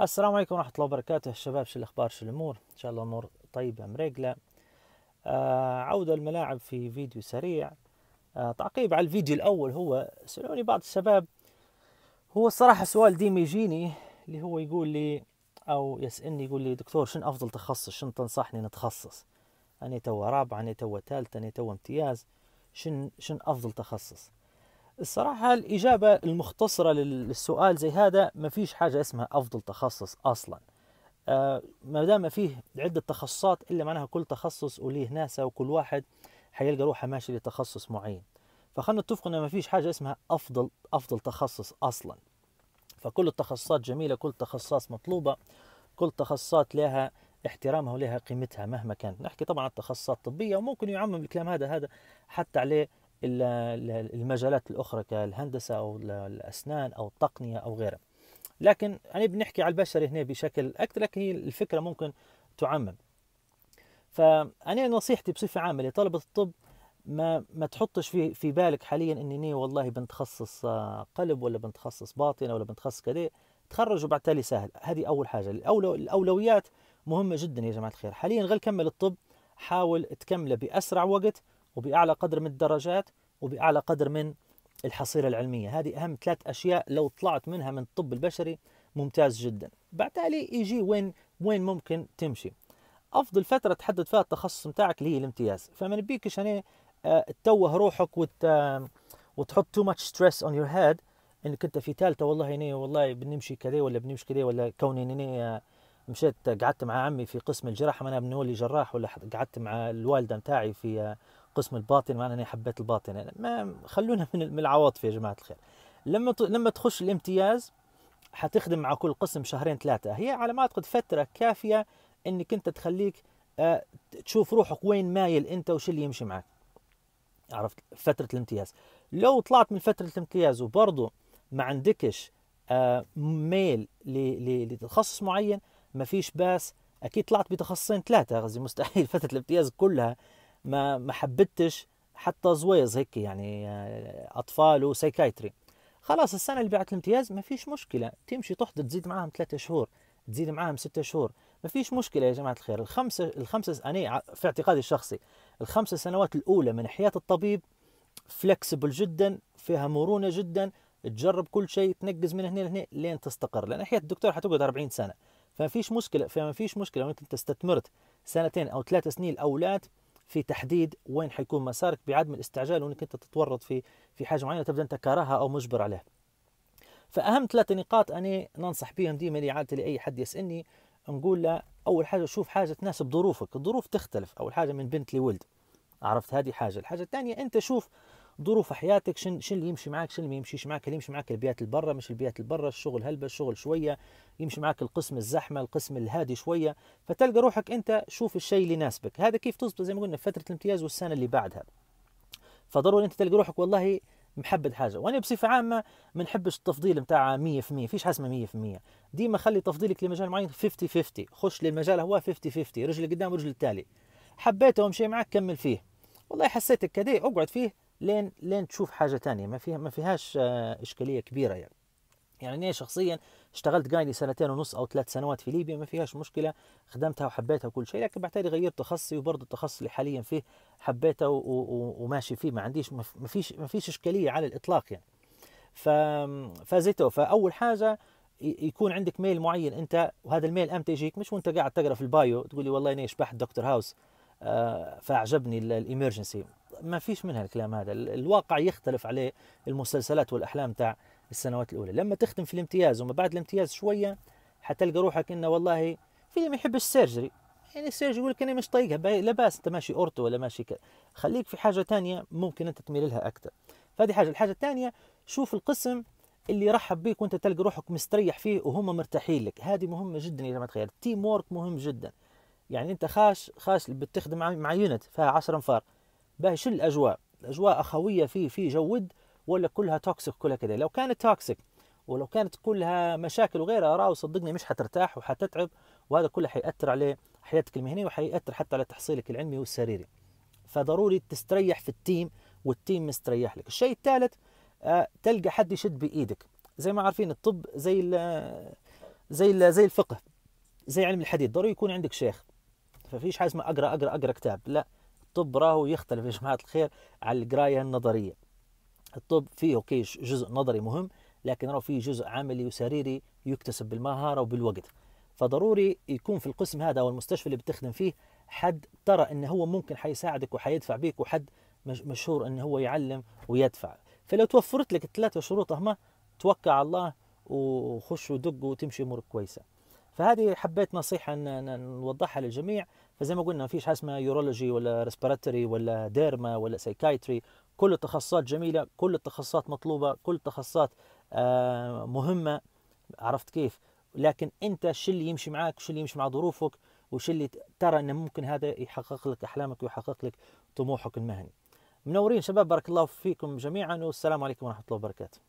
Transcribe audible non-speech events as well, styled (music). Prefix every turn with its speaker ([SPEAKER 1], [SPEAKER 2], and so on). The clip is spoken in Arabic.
[SPEAKER 1] السلام عليكم ورحمة الله وبركاته الشباب شو الأخبار شو الأمور إن شاء الله الأمور طيبة مريقلة آه عودة الملاعب في فيديو سريع آه تعقيب على الفيديو الأول هو سألوني بعض الشباب هو الصراحة سؤال ديما يجيني اللي هو يقول لي أو يسألني يقول لي دكتور شنو أفضل تخصص شنو تنصحني نتخصص أنا توا رابعة أنا توا ثالثة أنا توا امتياز شن شن أفضل تخصص الصراحة الإجابة المختصرة للسؤال زي هذا ما فيش حاجة اسمها أفضل تخصص أصلا آه ما دام فيه عدة تخصصات إلا معناها كل تخصص وليه ناسا وكل واحد حيلقى روحه ماشي لتخصص معين فخلنا نتفق إنه ما فيش حاجة اسمها أفضل أفضل تخصص أصلا فكل التخصصات جميلة كل تخصص مطلوبة كل تخصصات لها احترامها ولها قيمتها مهما كانت نحكي طبعا عن التخصصات الطبية وممكن يعمم الكلام هذا هذا حتى عليه المجالات الأخرى كالهندسة أو الأسنان أو التقنية أو غيرها لكن يعني بنحكي على البشري هنا بشكل أكثر لكن هي الفكرة ممكن تعمم فأنا نصيحتي بصفة عامة لطلبة الطب ما ما تحطش في في بالك حاليا اني والله بنتخصص آه، قلب ولا بنتخصص باطنه ولا بنتخصص كذا تخرج وبعد تالي سهل هذه اول حاجه الاولويات مهمه جدا يا جماعه الخير حاليا غير كمل الطب حاول تكمله باسرع وقت وبأعلى قدر من الدرجات وبأعلى قدر من الحصيلة العلمية هذه أهم ثلاث أشياء لو طلعت منها من الطب البشري ممتاز جدا بعد تالي يجي وين وين ممكن تمشي أفضل فترة تحدد فيها التخصص متاعك اللي هي الامتياز فما نبيكش أنا آه، تتوه روحك وت آه، وتحط تو ماتش ستريس اون يور هيد انك انت في ثالثه والله هنا والله بنمشي كذا ولا بنمشي كذا ولا كوني هنا آه، مشيت قعدت مع عمي في قسم الجراحه انا بنولي جراح ولا قعدت مع الوالده متاعي في القسم الباطن معنى اني حبيت الباطن يعني ما خلونا من من العواطف يا جماعه الخير لما لما تخش الامتياز حتخدم مع كل قسم شهرين ثلاثه هي على ما اعتقد فتره كافيه انك انت تخليك آه، تشوف روحك وين مايل انت وش اللي يمشي معك عرفت فتره الامتياز لو طلعت من فتره الامتياز وبرضه ما عندكش آه، ميل لتخصص معين ما فيش باس اكيد طلعت بتخصصين ثلاثه غزي مستحيل (laughs) فتره الامتياز كلها ما ما حبتش حتى زويز هيك يعني آه، اطفال وسايكايتري خلاص السنه اللي بعد الامتياز ما فيش مشكله تمشي تحضر تزيد معاهم ثلاثة شهور تزيد معاهم ستة شهور ما فيش مشكله يا جماعه الخير الخمسه الخمسه انا في اعتقادي الشخصي الخمسه سنوات الاولى من حياه الطبيب فلكسبل جدا فيها مرونه جدا تجرب كل شيء تنقز من هنا لهنا لين تستقر لان حياه الدكتور حتقعد 40 سنه فما فيش مشكله فما فيش مشكله وانت استثمرت سنتين او ثلاث سنين الاولاد في تحديد وين حيكون مسارك بعدم الاستعجال وانك انت تتورط في في حاجه معينه تبدا انت كارهها او مجبر عليها. فاهم ثلاث نقاط اني ننصح بهم ديما عادتي لاي حد يسالني نقول له اول حاجه شوف حاجه تناسب ظروفك، الظروف تختلف، اول حاجه من بنت لولد. عرفت هذه حاجه، الحاجه الثانيه انت شوف ظروف حياتك شن شن اللي يمشي معك شن اللي ما يمشيش معك اللي يمشي معك البيئات البرة مش البيئات البرة الشغل هلبة الشغل شوية يمشي معك القسم الزحمة القسم الهادي شوية فتلقى روحك أنت شوف الشيء اللي يناسبك هذا كيف تظبط زي ما قلنا فترة الامتياز والسنة اللي بعدها فضروري أنت تلقى روحك والله محبد حاجه وانا بصفه عامه ما نحبش التفضيل نتاع 100% فيش حاجه اسمها 100% ديما خلي تفضيلك لمجال معين 50 50 خش للمجال هو 50 50 رجل قدام ورجل التالي حبيته ومشي معك كمل فيه والله حسيتك كذا اقعد فيه لين لين تشوف حاجه تانية ما فيها ما فيهاش آه، اشكاليه كبيره يعني يعني انا شخصيا اشتغلت قايلي سنتين ونص او ثلاث سنوات في ليبيا ما فيهاش مشكله خدمتها وحبيتها وكل شيء لكن تالي غيرت تخصصي وبرضه التخصص اللي حاليا فيه حبيته وماشي فيه ما عنديش ما فيش ما فيش اشكاليه على الاطلاق يعني فزيته فاول حاجه يكون عندك ميل معين انت وهذا الميل امتى يجيك مش وانت قاعد تقرا في البايو تقول لي والله انا شبحت دكتور هاوس آه، فاعجبني الايمرجنسي ما فيش منها الكلام هذا الواقع يختلف عليه المسلسلات والأحلام تاع السنوات الأولى لما تختم في الامتياز وما بعد الامتياز شوية حتلقى روحك إنه والله في ما يحب السيرجري يعني السيرجري يقول لك أنا مش طايقها لا باس أنت ماشي أورتو ولا ماشي كذا خليك في حاجة ثانية ممكن أنت تميل لها أكثر فهذه حاجة الحاجة الثانية شوف القسم اللي رحب بيك وانت تلقى روحك مستريح فيه وهم مرتاحين لك هذه مهمه جدا يا جماعه الخير التيم وورك مهم جدا يعني انت خاش خاش بتخدم مع يونت فيها 10 انفار باهي شو الاجواء الاجواء اخويه في في جود ولا كلها توكسيك كلها كذا لو كانت توكسيك ولو كانت كلها مشاكل وغيرها راهو صدقني مش حترتاح وحتتعب وهذا كله حيأثر على حياتك المهنيه وحيأثر حتى على تحصيلك العلمي والسريري فضروري تستريح في التيم والتيم مستريح لك الشيء الثالث آه، تلقى حد يشد بايدك زي ما عارفين الطب زي الـ زي الـ زي الفقه زي علم الحديث ضروري يكون عندك شيخ ففيش حاجه اسمها اقرا اقرا اقرا كتاب لا الطب راهو يختلف يا جماعة الخير على القراية النظرية الطب فيه أوكي جزء نظري مهم لكن راهو فيه جزء عملي وسريري يكتسب بالمهارة وبالوقت فضروري يكون في القسم هذا أو المستشفى اللي بتخدم فيه حد ترى أن هو ممكن حيساعدك وحيدفع بيك وحد مشهور أن هو يعلم ويدفع فلو توفرت لك الثلاثة شروط هما توكل على الله وخش ودق وتمشي أمورك كويسة فهذه حبيت نصيحة نوضحها للجميع فزي ما قلنا ما فيش حاجه اسمها يورولوجي ولا ريسبيراتوري ولا ديرما ولا سايكايتري كل التخصصات جميله كل التخصصات مطلوبه كل التخصصات آه، مهمه عرفت كيف لكن انت شو اللي يمشي معاك شو اللي يمشي مع ظروفك وش اللي ترى انه ممكن هذا يحقق لك احلامك ويحقق لك طموحك المهني منورين شباب بارك الله فيكم جميعا والسلام عليكم ورحمه الله وبركاته